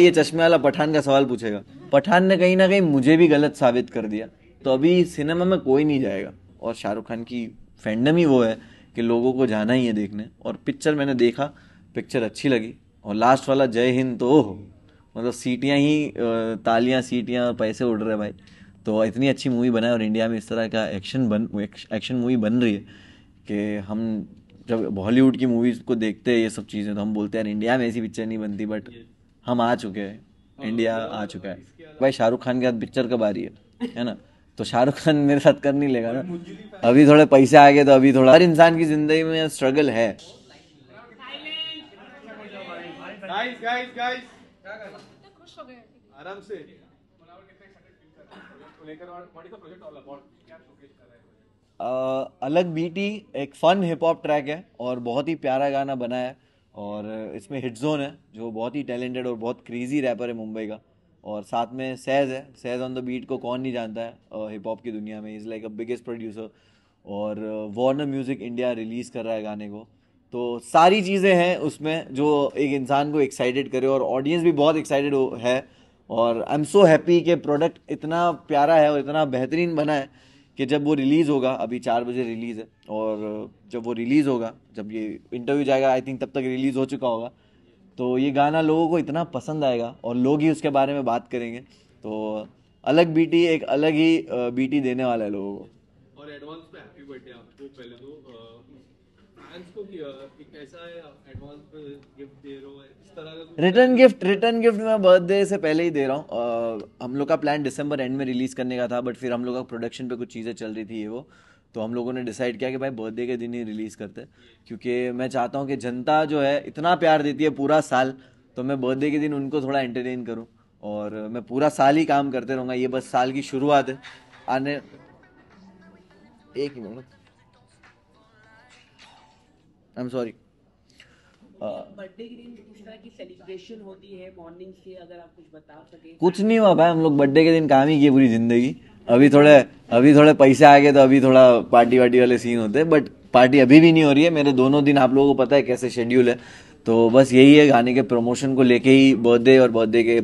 ये चश्मे वाला पठान का सवाल पूछेगा पठान ने कहीं ना कहीं मुझे भी गलत साबित कर दिया तो अभी सिनेमा में कोई नहीं जाएगा और शाहरुख खान की फैंडम ही वो है कि लोगों को जाना ही है देखने और पिक्चर मैंने देखा पिक्चर अच्छी लगी और लास्ट वाला जय हिंद तो हो मतलब सीटियाँ ही तालियाँ सीटियाँ पैसे उड़ रहे भाई तो इतनी अच्छी मूवी बनाए और इंडिया में इस तरह का एक्शन बन एक्शन मूवी बन रही है कि हम जब बॉलीवुड की मूवीज़ को देखते हैं ये सब चीज़ें तो हम बोलते हैं यार इंडिया में ऐसी पिक्चर नहीं बनती बट हम आ चुके हैं इंडिया हाँ, तो आ चुका है भाई शाहरुख खान के साथ पिक्चर कब आ रही है है ना तो शाहरुख खान मेरे साथ कर नहीं लेगा ना अभी थोड़े पैसे आ गए तो अभी थोड़ा हर इंसान की जिंदगी में स्ट्रगल है अलग बीटी एक फन हिप हॉप ट्रैक है और बहुत ही प्यारा गाना बनाया है और इसमें हिट जोन है जो बहुत ही टैलेंटेड और बहुत क्रेजी रैपर है मुंबई का और साथ में सैज है सैज ऑन द बीट को कौन नहीं जानता है हिप हॉप की दुनिया में is like a biggest producer और वार्नर म्यूज़िक इंडिया रिलीज़ कर रहा है गाने को तो सारी चीज़ें हैं उसमें जो एक इंसान को एक्साइटेड करे और ऑडियंस भी बहुत एक्साइटेड है और आई एम सो हैप्पी कि प्रोडक्ट इतना प्यारा है और इतना बेहतरीन बना है कि जब वो रिलीज़ होगा अभी चार बजे रिलीज़ है और जब वो रिलीज़ होगा जब ये इंटरव्यू जाएगा आई थिंक तब तक रिलीज़ हो चुका होगा तो ये गाना लोगों को इतना पसंद आएगा और लोग ही उसके बारे में बात करेंगे तो अलग बीटी एक अलग ही बीटी देने वाला है लोगों को और एडवांस में हैप्पी बर्थडे आपको पहले तो रिटर्न गिफ्ट रिटर्न गिफ्ट मैं बर्थडे से पहले ही दे रहा हूँ हम लोग का प्लान दिसंबर एंड में रिलीज़ करने का था बट फिर हम लोग का प्रोडक्शन पे कुछ चीज़ें चल रही थी ये वो तो हम लोगों ने डिसाइड किया कि भाई बर्थडे के दिन ही रिलीज़ करते क्योंकि मैं चाहता हूँ कि जनता जो है इतना प्यार देती है पूरा साल तो मैं बर्थडे के दिन उनको थोड़ा एंटरटेन करूँ और मैं पूरा साल ही काम करते रहूँगा ये बस साल की शुरुआत है आने एक ही मिनट आई एम सॉरी कुछ नहीं हुआ भाई हम लोग बर्थडे के दिन काम ही किए पूरी जिंदगी अभी थोड़े अभी थोड़े पैसे आ गए तो अभी थोड़ा पार्टी वार्टी वाले सीन होते हैं बट पार्टी अभी भी नहीं हो रही है मेरे दोनों दिन आप लोगों को पता है कैसे शेड्यूल है तो बस यही है गाने के प्रमोशन को लेके ही बर्थडे और बर्थडे के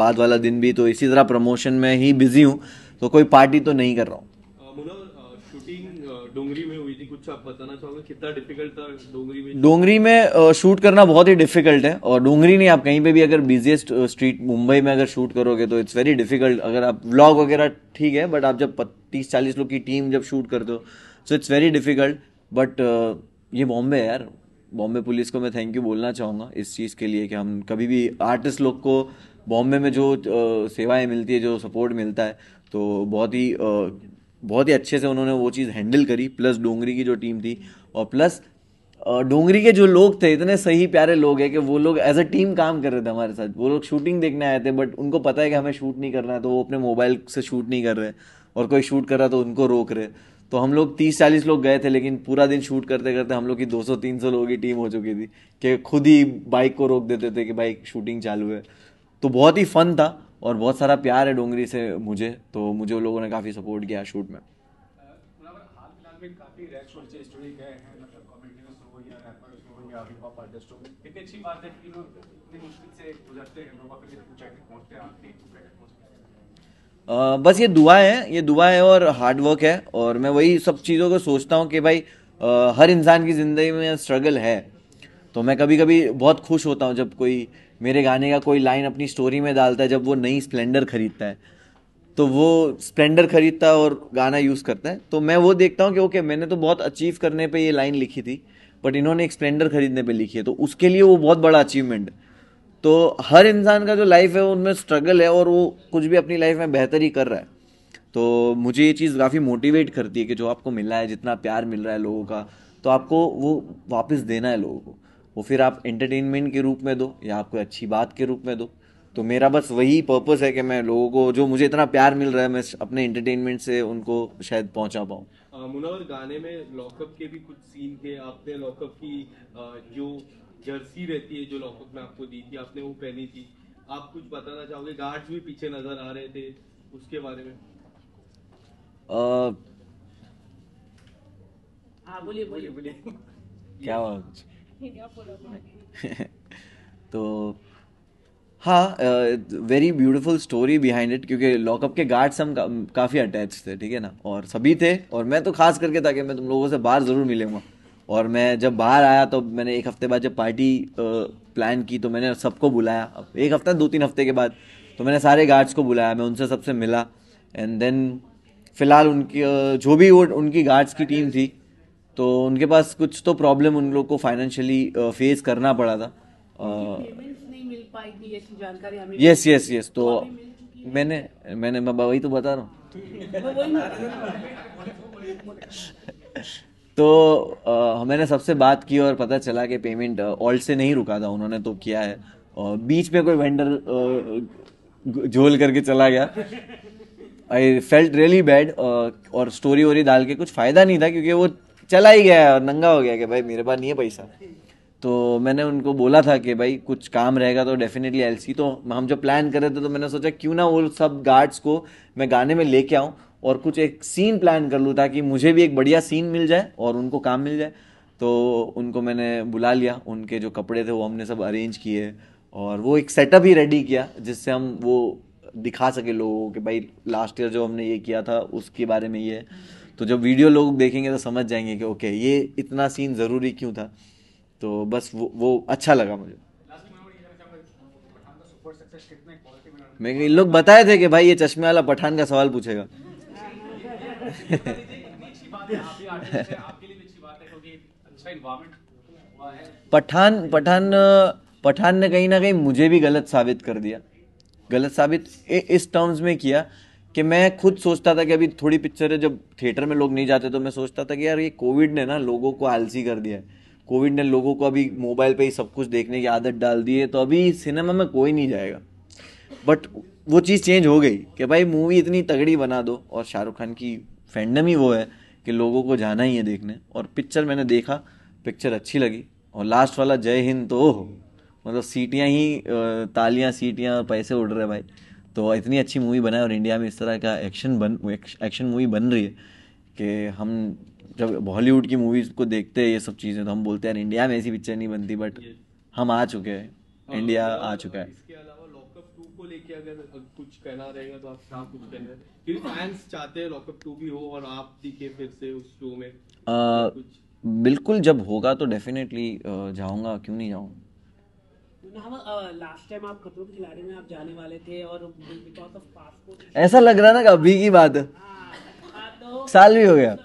बाद वाला दिन भी तो इसी तरह प्रमोशन में ही बिजी हूँ तो कोई पार्टी तो नहीं कर रहा हूँ डोंगरी में हुई थी कुछ आप बताना चाहोगे कितना डिफिकल्ट था डोंगरी में डोंगरी में शूट करना बहुत ही डिफिकल्ट है और डोंगरी नहीं आप कहीं पे भी अगर बिजिएस्ट स्ट्रीट मुंबई में अगर शूट करोगे तो इट्स वेरी डिफिकल्ट अगर आप व्लॉग वगैरह ठीक है बट आप जब तीस चालीस लोग की टीम जब शूट करते हो so it's very difficult but ये बॉम्बे है यार बॉम्बे पुलिस को मैं थैंक यू बोलना चाहूँगा इस चीज़ के लिए कि हम कभी भी आर्टिस्ट लोग को बॉम्बे में जो सेवाएं मिलती है जो सपोर्ट मिलता है तो बहुत ही बहुत ही अच्छे से उन्होंने वो चीज़ हैंडल करी प्लस डोंगरी की जो टीम थी और प्लस डोंगरी के जो लोग थे इतने सही प्यारे लोग हैं कि वो लोग एज अ टीम काम कर रहे थे हमारे साथ वो लोग शूटिंग देखने आए थे बट उनको पता है कि हमें शूट नहीं करना है तो वो अपने मोबाइल से शूट नहीं कर रहे और कोई शूट कर रहा तो उनको रोक रहे तो हम लोग तीस चालीस लोग गए थे लेकिन पूरा दिन शूट करते करते हम लोग की दो सौ तीन सौ लोगों की टीम हो चुकी थी कि खुद ही बाइक को रोक देते थे कि भाई शूटिंग चालू है तो बहुत ही फन था और बहुत सारा प्यार है डोंगरी से मुझे तो मुझे उन लोगों ने काफ़ी सपोर्ट किया शूट में मतलब बस ये दुआ है ये दुआ है और हार्डवर्क है और मैं वही सब चीज़ों को सोचता हूँ कि भाई हर इंसान की ज़िंदगी में स्ट्रगल है तो मैं कभी कभी बहुत खुश होता हूँ जब कोई मेरे गाने का कोई लाइन अपनी स्टोरी में डालता है जब वो नई स्प्लेंडर ख़रीदता है तो वो स्प्लेंडर ख़रीदता है और गाना यूज़ करता है तो मैं वो देखता हूँ कि ओके मैंने तो बहुत अचीव करने पे ये लाइन लिखी थी बट इन्होंने एक स्प्लेंडर ख़रीदने पे लिखी है तो उसके लिए वो बहुत बड़ा अचीवमेंट है तो हर इंसान का जो लाइफ है उनमें स्ट्रगल है और वो कुछ भी अपनी लाइफ में बेहतर ही कर रहा है तो मुझे ये चीज़ काफ़ी मोटिवेट करती है कि जो आपको रहा है जितना प्यार मिल रहा है लोगों का तो आपको वो वापस देना है लोगों को वो फिर आप एंटरटेनमेंट के रूप में दो या आपको अच्छी बात के रूप में दो तो मेरा बस वही पर्पस है कि मैं लोगों को जो मुझे इतना प्यार मिल रहा है मैं अपने एंटरटेनमेंट से उनको शायद पहुंचा पाऊँ मुनावर गाने में लॉकअप के भी कुछ सीन थे आपने लॉकअप की जो जर्सी रहती है जो लॉकअप में आपको दी थी आपने वो पहनी थी आप कुछ बताना चाहोगे गार्ड्स भी पीछे नजर आ रहे थे उसके बारे में आ, बोलिए हाँ, बोलिए बोलिए क्या तो हाँ very beautiful story behind it क्योंकि लॉकअप के गार्ड्स हम का, काफ़ी अटैच थे ठीक है ना और सभी थे और मैं तो खास करके ताकि मैं तुम लोगों से बाहर ज़रूर मिलूंगा और मैं जब बाहर आया तो मैंने एक हफ्ते बाद जब पार्टी प्लान की तो मैंने सबको बुलाया अब एक हफ्ता दो तीन हफ्ते के बाद तो मैंने सारे गार्ड्स को बुलाया मैं उनसे सबसे मिला एंड देन फ़िलहाल उनकी जो भी वो उनकी गार्ड्स की टीम थी तो उनके पास कुछ तो प्रॉब्लम उन लोग को फाइनेंशियली फेस uh, करना पड़ा था यस यस यस तो, तो मैंने मैंने मैं वही तो बता रहा हूँ तो आ, uh, मैंने सबसे बात की और पता चला कि पेमेंट ऑल्ट uh, से नहीं रुका था उन्होंने तो किया है और बीच में कोई वेंडर झोल करके चला गया आई फेल्ट रियली बैड और स्टोरी वोरी डाल के कुछ फ़ायदा नहीं था क्योंकि वो चला ही गया और नंगा हो गया कि भाई मेरे पास नहीं है पैसा तो मैंने उनको बोला था कि भाई कुछ काम रहेगा तो डेफिनेटली एल तो हम जो प्लान कर रहे थे तो मैंने सोचा क्यों ना वो सब गार्ड्स को मैं गाने में लेके आऊँ और कुछ एक सीन प्लान कर लूँ ताकि मुझे भी एक बढ़िया सीन मिल जाए और उनको काम मिल जाए तो उनको मैंने बुला लिया उनके जो कपड़े थे वो हमने सब अरेंज किए और वो एक सेटअप ही रेडी किया जिससे हम वो दिखा सके लोगों को कि भाई लास्ट ईयर जो हमने ये किया था उसके बारे में ये तो जब वीडियो लोग देखेंगे तो समझ जाएंगे कि ओके ये इतना सीन ज़रूरी क्यों था तो बस वो वो अच्छा लगा मुझे मैं इन लोग बताए थे कि भाई ये चश्मे वाला पठान का सवाल पूछेगा पठान पठान पठान ने कहीं ना कहीं मुझे भी गलत साबित कर दिया गलत साबित इस टर्म्स में किया कि मैं खुद सोचता था कि अभी थोड़ी पिक्चर है जब थिएटर में लोग नहीं जाते तो मैं सोचता था कि यार ये कोविड ने ना लोगों को आलसी कर दिया है कोविड ने लोगों को अभी मोबाइल पे ही सब कुछ देखने की आदत डाल दी है तो अभी सिनेमा में कोई नहीं जाएगा बट वो चीज़ चेंज हो गई कि भाई मूवी इतनी तगड़ी बना दो और शाहरुख खान की फैंडम ही वो है कि लोगों को जाना ही है देखने और पिक्चर मैंने देखा पिक्चर अच्छी लगी और लास्ट वाला जय हिंद तो मतलब सीटियाँ ही तालियाँ सीटियाँ पैसे उड़ रहे भाई तो इतनी अच्छी मूवी बनाए और इंडिया में इस तरह का एक्शन बन एक्शन मूवी बन रही है कि हम जब बॉलीवुड की मूवीज़ को देखते हैं ये सब चीज़ें तो हम बोलते हैं इंडिया में ऐसी पिक्चर नहीं बनती बट हम आ चुके हैं इंडिया हाँ, आ आ चुका है इसके अलावा लॉकअप टू को लेके अगर कुछ कहना रहेगा तो आप क्या कुछ कहना फिर फैंस चाहते हैं लॉकअप टू भी हो और आप दिखे फिर से उस शो में आ, बिल्कुल जब होगा तो डेफिनेटली जाऊंगा क्यों नहीं जाऊंगा हाँ, ऐसा लग रहा ना कि अभी की बात हाँ, हाँ, तो साल भी हो गया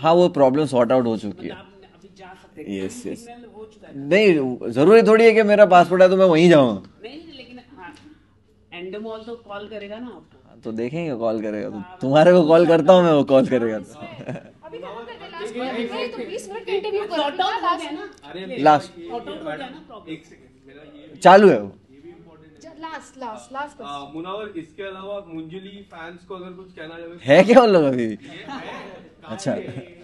हाँ वो प्रॉब्लम सॉर्ट आउट हो चुकी है यस मतलब यस नहीं जरूरी थोड़ी है कि मेरा पासपोर्ट है तो मैं वहीं जाऊँ तो, तो देखेंगे कॉल करेगा तो। तुम्हारे को कॉल करता हूँ मैं वो कॉल करेगा लास्ट तो अरे चालू है वो लास्ट लास्ट लास्ट मुनावर इसके अलावा मुंजली फैंस को अगर कुछ कहना चाहे है क्या लोग मतलब अभी अच्छा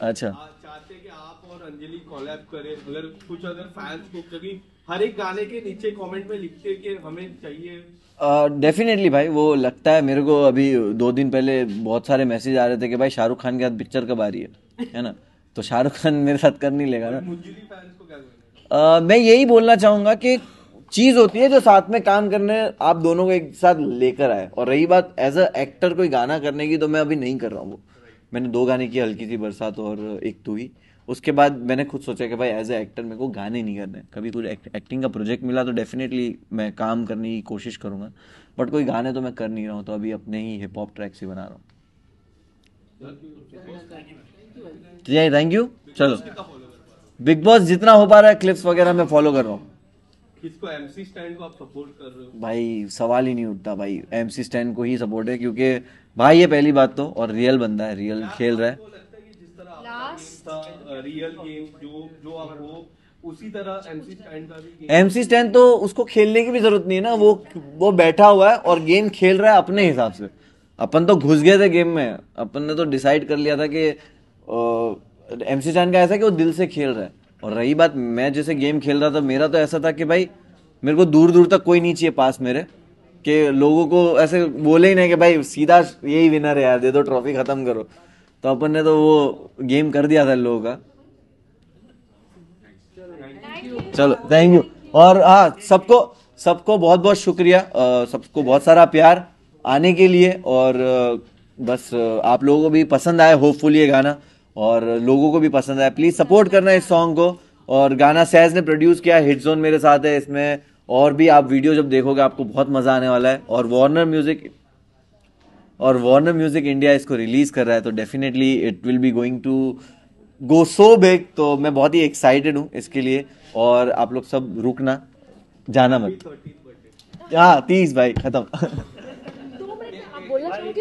अच्छा चाहते कि आप और अंजलि कोलैब करें अगर कुछ अगर फैंस को कभी हर एक गाने के नीचे कमेंट में लिखते कि हमें चाहिए डेफिनेटली uh, भाई वो लगता है मेरे को अभी दो दिन पहले बहुत सारे मैसेज आ रहे थे कि भाई शाहरुख खान के साथ पिक्चर कब आ रही है है ना तो शाहरुख खान मेरे साथ कर नहीं लेगा ना uh, मैं यही बोलना चाहूँगा कि चीज़ होती है जो साथ में काम करने आप दोनों को एक साथ लेकर आए और रही बात एज अ एक्टर कोई गाना करने की तो मैं अभी नहीं कर रहा हूँ वो मैंने दो गाने की हल्की सी बरसात और एक तू ही उसके बाद मैंने खुद सोचा कि भाई एज ए एक्टर मेरे को गाने नहीं करने कभी कुछ एक्ट, एक्टिंग का प्रोजेक्ट मिला तो डेफिनेटली मैं काम करने की कोशिश करूँगा बट कोई गाने तो मैं कर नहीं रहा हूँ तो अभी अपने ही हिप हॉप ट्रैक्स ही बना रहा हूँ जी थैंक हाँ, यू चलो बिग बॉस जितना हो पा रहा है क्लिप्स वगैरह मैं फॉलो कर रहा हूँ किसको एमसी स्टैंड को आप सपोर्ट कर रहे हो भाई सवाल ही नहीं उठता भाई एमसी स्टैंड को ही सपोर्ट है क्योंकि भाई ये पहली बात तो और रियल बंदा है रियल खेल रहा है था रियल uh, गेम जो जो आपको उसी तरह एमसी स्टैंड का भी एमसी स्टैंड तो उसको खेलने की भी जरूरत नहीं है ना वो वो बैठा हुआ है और गेम खेल रहा है अपने हिसाब से अपन तो घुस गए थे गेम में अपन ने तो डिसाइड कर लिया था कि एम सी स्टैंड का ऐसा कि वो दिल से खेल रहा है और रही बात मैं जैसे गेम खेल रहा था मेरा तो ऐसा था कि भाई मेरे को दूर दूर तक कोई नहीं चाहिए पास मेरे कि लोगों को ऐसे बोले ही नहीं कि भाई सीधा यही विनर है यार दे दो ट्रॉफी खत्म करो तो अपन ने तो वो गेम कर दिया था लोगों का चलो थैंक यू और हाँ सबको सबको बहुत बहुत शुक्रिया सबको बहुत सारा प्यार आने के लिए और बस आप लोगों को भी पसंद आया होपफुल ये गाना और लोगों को भी पसंद आया प्लीज़ सपोर्ट करना इस सॉन्ग को और गाना सैज ने प्रोड्यूस किया हिट जोन मेरे साथ है इसमें और भी आप वीडियो जब देखोगे आपको बहुत मज़ा आने वाला है और वार्नर म्यूज़िक और वार्नर म्यूजिक इंडिया इसको रिलीज कर रहा है तो definitely it will be going to go so big तो मैं बहुत ही एक्साइटेड हूँ इसके लिए और आप लोग सब रुकना जाना मत हाँ तीस भाई खत्म तो